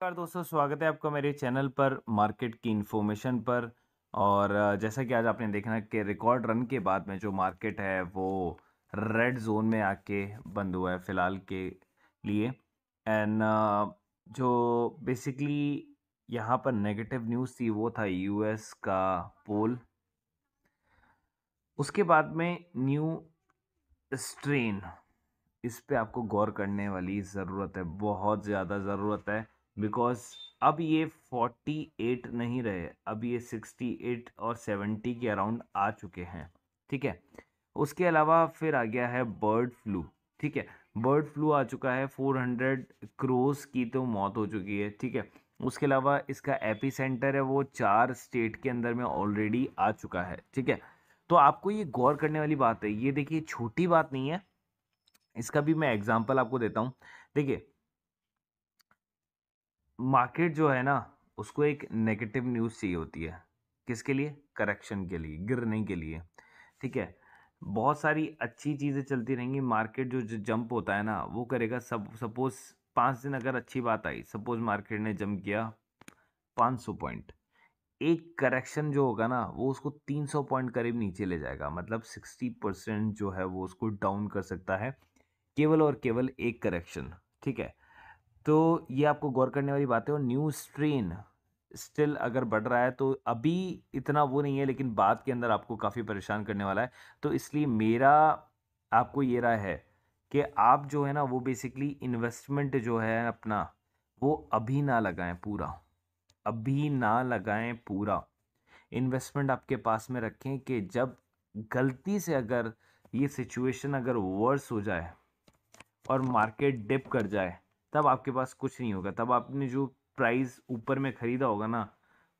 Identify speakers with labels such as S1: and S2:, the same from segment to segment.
S1: नमस्कार दोस्तों स्वागत है आपका मेरे चैनल पर मार्केट की इन्फॉर्मेशन पर और जैसा कि आज आपने देखना कि रिकॉर्ड रन के बाद में जो मार्केट है वो रेड जोन में आके बंद हुआ है फ़िलहाल के लिए एंड जो बेसिकली यहाँ पर नेगेटिव न्यूज़ थी वो था यूएस का पोल उसके बाद में न्यू स्ट्रेन इस पे आपको गौर करने वाली ज़रूरत है बहुत ज़्यादा ज़रूरत है बिकॉज अब ये 48 नहीं रहे अब ये 68 और 70 के अराउंड आ चुके हैं ठीक है उसके अलावा फिर आ गया है बर्ड फ्लू ठीक है बर्ड फ्लू आ चुका है 400 क्रोस की तो मौत हो चुकी है ठीक है उसके अलावा इसका एपी सेंटर है वो चार स्टेट के अंदर में ऑलरेडी आ चुका है ठीक है तो आपको ये गौर करने वाली बात है ये देखिए छोटी बात नहीं है इसका भी मैं एग्जाम्पल आपको देता हूँ देखिए मार्केट जो है ना उसको एक नेगेटिव न्यूज़ चाहिए होती है किसके लिए करेक्शन के लिए गिरने के लिए ठीक है बहुत सारी अच्छी चीज़ें चलती रहेंगी मार्केट जो जंप होता है ना वो करेगा सब सपोज़ पाँच दिन अगर अच्छी बात आई सपोज़ मार्केट ने जंप किया पाँच सौ पॉइंट एक करेक्शन जो होगा ना वो उसको तीन सौ पॉइंट करीब नीचे ले जाएगा मतलब सिक्सटी परसेंट जो है वो उसको डाउन कर सकता है केवल और केवल एक करेक्शन ठीक है तो ये आपको गौर करने वाली बात है और न्यू स्ट्रेन स्टिल अगर बढ़ रहा है तो अभी इतना वो नहीं है लेकिन बाद के अंदर आपको काफ़ी परेशान करने वाला है तो इसलिए मेरा आपको ये राय है कि आप जो है ना वो बेसिकली इन्वेस्टमेंट जो है अपना वो अभी ना लगाएं पूरा अभी ना लगाएं पूरा इन्वेस्टमेंट आपके पास में रखें कि जब गलती से अगर ये सिचुएशन अगर वर्स हो जाए और मार्केट डिप कर जाए तब आपके पास कुछ नहीं होगा तब आपने जो प्राइस ऊपर में ख़रीदा होगा ना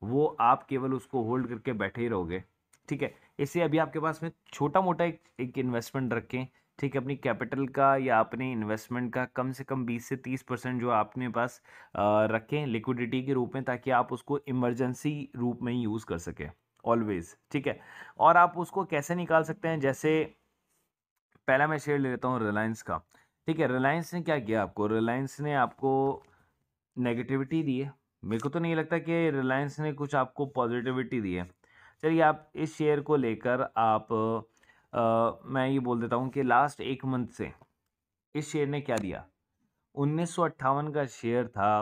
S1: वो आप केवल उसको होल्ड करके बैठे ही रहोगे ठीक है इसे अभी आपके पास में छोटा मोटा एक एक इन्वेस्टमेंट रखें ठीक है अपनी कैपिटल का या अपने इन्वेस्टमेंट का कम से कम 20 से 30 परसेंट जो आपने पास रखें लिक्विडिटी के रूप में ताकि आप उसको इमरजेंसी रूप में यूज़ कर सकें ऑलवेज़ ठीक है और आप उसको कैसे निकाल सकते हैं जैसे पहला मैं शेयर ले लेता हूँ रिलायंस का ठीक है रिलायंस ने क्या किया आपको रिलायंस ने आपको नेगेटिविटी दी है मेरे को तो नहीं लगता कि रिलायंस ने कुछ आपको पॉजिटिविटी दी है चलिए आप इस शेयर को लेकर आप आ, मैं ये बोल देता हूँ कि लास्ट एक मंथ से इस शेयर ने क्या दिया उन्नीस का शेयर था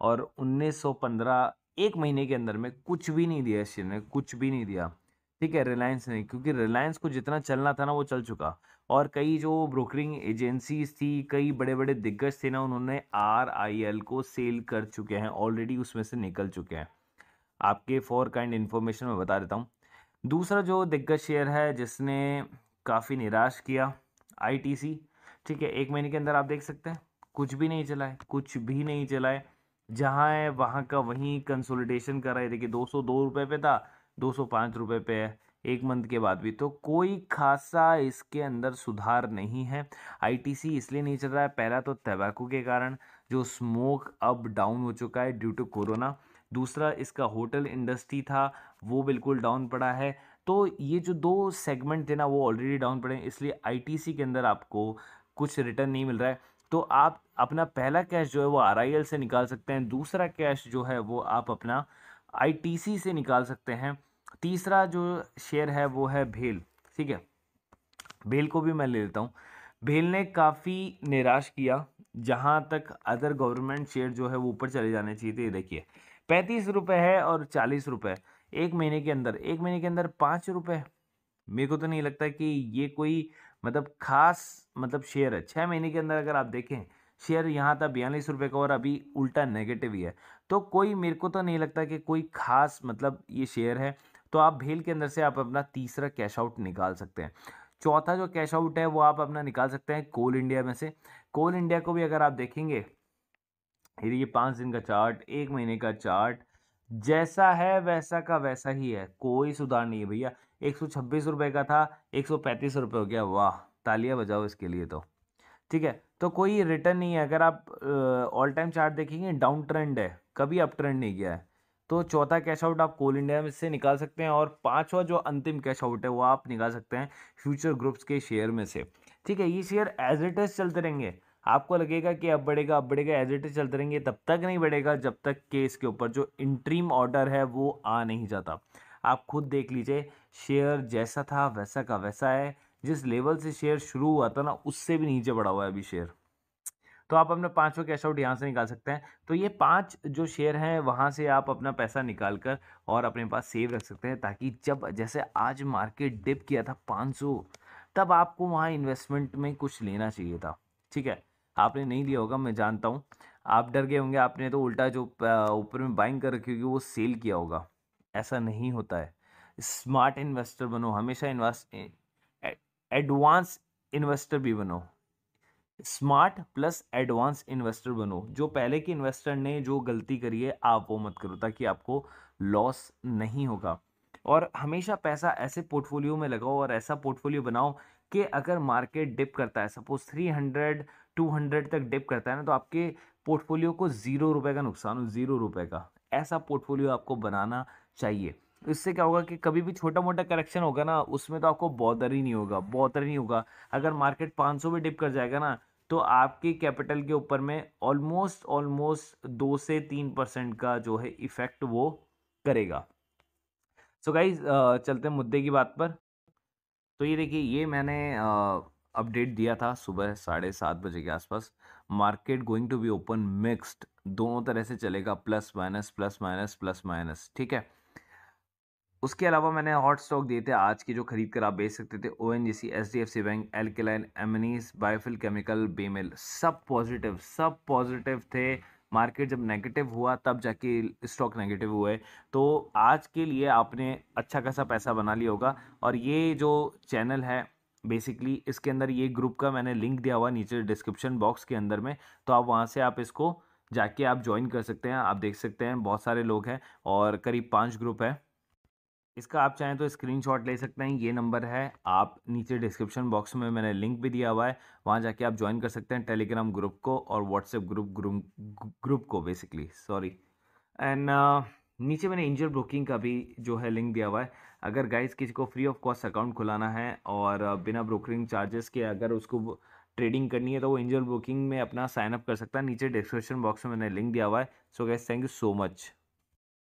S1: और 1915 एक महीने के अंदर में कुछ भी नहीं दिया इस शेयर ने कुछ भी नहीं दिया ठीक है रिलायंस ने क्योंकि रिलायंस को जितना चलना था ना वो चल चुका और कई जो ब्रोकरिंग एजेंसीज थी कई बड़े बड़े दिग्गज थे ना उन्होंने आर आई एल को सेल कर चुके हैं ऑलरेडी उसमें से निकल चुके हैं आपके फॉर काइंड इन्फॉर्मेशन मैं बता देता हूँ दूसरा जो दिग्गज शेयर है जिसने काफ़ी निराश किया आई टी सी ठीक है एक महीने के अंदर आप देख सकते हैं कुछ भी नहीं चलाए कुछ भी नहीं चलाए जहाँ है वहाँ का वहीं कंसोलिडेशन कर रहे देखिए दो सौ दो रुपये पे था दो सौ पाँच रुपये पे है एक मंथ के बाद भी तो कोई खासा इसके अंदर सुधार नहीं है आईटीसी इसलिए नहीं चल रहा है पहला तो तंबाकू के कारण जो स्मोक अब डाउन हो चुका है ड्यू टू कोरोना दूसरा इसका होटल इंडस्ट्री था वो बिल्कुल डाउन पड़ा है तो ये जो दो सेगमेंट थे ना वो ऑलरेडी डाउन पड़े हैं इसलिए आईटीसी के अंदर आपको कुछ रिटर्न नहीं मिल रहा है तो आप अपना पहला कैश जो है वो आर से निकाल सकते हैं दूसरा कैश जो है वो आप अपना आईटीसी से निकाल सकते हैं तीसरा जो शेयर है वो है भेल ठीक है भेल को भी मैं ले लेता हूँ भेल ने काफ़ी निराश किया जहाँ तक अदर गवर्नमेंट शेयर जो है वो ऊपर चले जाने चाहिए थे ये देखिए पैंतीस रुपये है और चालीस रुपये एक महीने के अंदर एक महीने के अंदर पाँच रुपये मेरे को तो नहीं लगता कि ये कोई मतलब खास मतलब शेयर है छः महीने के अंदर अगर आप देखें शेयर यहाँ था बयालीस रुपये का और अभी उल्टा नेगेटिव ही है तो कोई मेरे को तो नहीं लगता कि कोई खास मतलब ये शेयर है तो आप भेल के अंदर से आप अपना तीसरा कैश आउट निकाल सकते हैं चौथा जो कैश आउट है वो आप अपना निकाल सकते हैं कोल इंडिया में से कोल इंडिया को भी अगर आप देखेंगे ये पाँच दिन का चार्ट एक महीने का चार्ट जैसा है वैसा का वैसा ही है कोई सुधार नहीं है भैया एक सौ छब्बीस रुपये का था एक सौ पैंतीस रुपये हो गया वाह तालियां बजाओ इसके लिए तो ठीक है तो कोई रिटर्न नहीं है अगर आप ऑल टाइम चार्ट देखेंगे डाउन ट्रेंड है कभी अप ट्रेंड नहीं गया है तो चौथा कैश आउट आप कोल इंडिया में से निकाल सकते हैं और पांचवा जो अंतिम कैश आउट है वो आप निकाल सकते हैं फ्यूचर ग्रुप्स के शेयर में से ठीक है ये शेयर एज इट इज चलते रहेंगे आपको लगेगा कि अब बढ़ेगा अब बढ़ेगा एज इट इज चलते रहेंगे तब तक नहीं बढ़ेगा जब तक के इसके ऊपर जो इंट्रीम ऑर्डर है वो आ नहीं जाता आप खुद देख लीजिए शेयर जैसा था वैसा का वैसा है जिस लेवल से शेयर शुरू हुआ था ना उससे भी नीचे बढ़ा हुआ है अभी शेयर तो आप अपने पाँचवा कैश आउट यहाँ से निकाल सकते हैं तो ये पांच जो शेयर हैं वहाँ से आप अपना पैसा निकाल कर और अपने पास सेव रख सकते हैं ताकि जब जैसे आज मार्केट डिप किया था 500 तब आपको वहाँ इन्वेस्टमेंट में कुछ लेना चाहिए था ठीक है आपने नहीं लिया होगा मैं जानता हूँ आप डर गए होंगे आपने तो उल्टा जो ऊपर में बाइंग कर रखी होगी वो सेल किया होगा ऐसा नहीं होता है स्मार्ट इन्वेस्टर बनो हमेशा इन्वेस्ट एडवांस इन्वेस्टर भी बनो स्मार्ट प्लस एडवांस इन्वेस्टर बनो जो पहले के इन्वेस्टर ने जो गलती करी है आप वो मत करो ताकि आपको लॉस नहीं होगा और हमेशा पैसा ऐसे पोर्टफोलियो में लगाओ और ऐसा पोर्टफोलियो बनाओ कि अगर मार्केट डिप करता है suppose three hundred two hundred तक डिप करता है ना तो आपके पोर्टफोलियो को ज़ीरो रुपए का नुकसान हो ज़ीरो रुपए का ऐसा पोर्टफोलियो आपको बनाना चाहिए इससे क्या होगा कि कभी भी छोटा मोटा करेक्शन होगा ना उसमें तो आपको बॉदर ही नहीं होगा बॉदर नहीं होगा अगर मार्केट 500 सौ डिप कर जाएगा ना तो आपके कैपिटल के ऊपर में ऑलमोस्ट ऑलमोस्ट दो से तीन परसेंट का जो है इफेक्ट वो करेगा सो so गाइज चलते हैं मुद्दे की बात पर तो ये देखिए ये मैंने अपडेट दिया था सुबह साढ़े सात बजे के आसपास market going to be open mixed दोनों तरह से चलेगा plus minus plus minus plus minus ठीक है उसके अलावा मैंने हॉट स्टॉक दिए थे आज के जो खरीद कर आप बेच सकते थे O N G C H D F C bank Alkyl Amines Biofil chemical BEML सब पॉजिटिव सब पॉजिटिव थे मार्केट जब नेगेटिव हुआ तब जाके स्टॉक नेगेटिव हुए तो आज के लिए आपने अच्छा खासा पैसा बना लिया होगा और ये जो चैनल है बेसिकली इसके अंदर ये ग्रुप का मैंने लिंक दिया हुआ नीचे डिस्क्रिप्शन बॉक्स के अंदर में तो आप वहाँ से आप इसको जाके आप ज्वाइन कर सकते हैं आप देख सकते हैं बहुत सारे लोग हैं और करीब पाँच ग्रुप हैं इसका आप चाहें तो स्क्रीनशॉट ले सकते हैं ये नंबर है आप नीचे डिस्क्रिप्शन बॉक्स में मैंने लिंक भी दिया हुआ है वहाँ जाके आप ज्वाइन कर सकते हैं टेलीग्राम ग्रुप को और व्हाट्सएप ग्रुप ग्रुप ग्रुप को बेसिकली सॉरी एंड नीचे मैंने इंजर ब्रोकिंग का भी जो है लिंक दिया हुआ है अगर गाइज किसी को फ्री ऑफ कॉस्ट अकाउंट खुलाना है और uh, बिना ब्रोकरिंग चार्जेस के अगर उसको ट्रेडिंग करनी है तो वो इंजर ब्रोकिंग में अपना साइनअप कर सकता है नीचे डिस्क्रिप्शन बॉक्स में मैंने लिंक दिया हुआ है so guys thank you so much